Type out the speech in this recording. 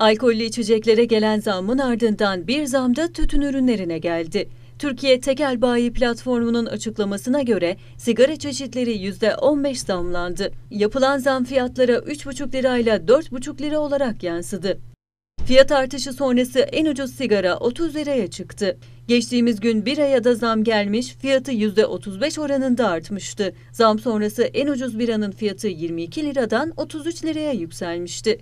Alkollü içeceklere gelen zammın ardından bir zam da tütün ürünlerine geldi. Türkiye Tekel Bayi platformunun açıklamasına göre sigara çeşitleri %15 zamlandı. Yapılan zam fiyatlara 3,5 lirayla 4,5 lira olarak yansıdı. Fiyat artışı sonrası en ucuz sigara 30 liraya çıktı. Geçtiğimiz gün bir aya da zam gelmiş, fiyatı %35 oranında artmıştı. Zam sonrası en ucuz biranın fiyatı 22 liradan 33 liraya yükselmişti.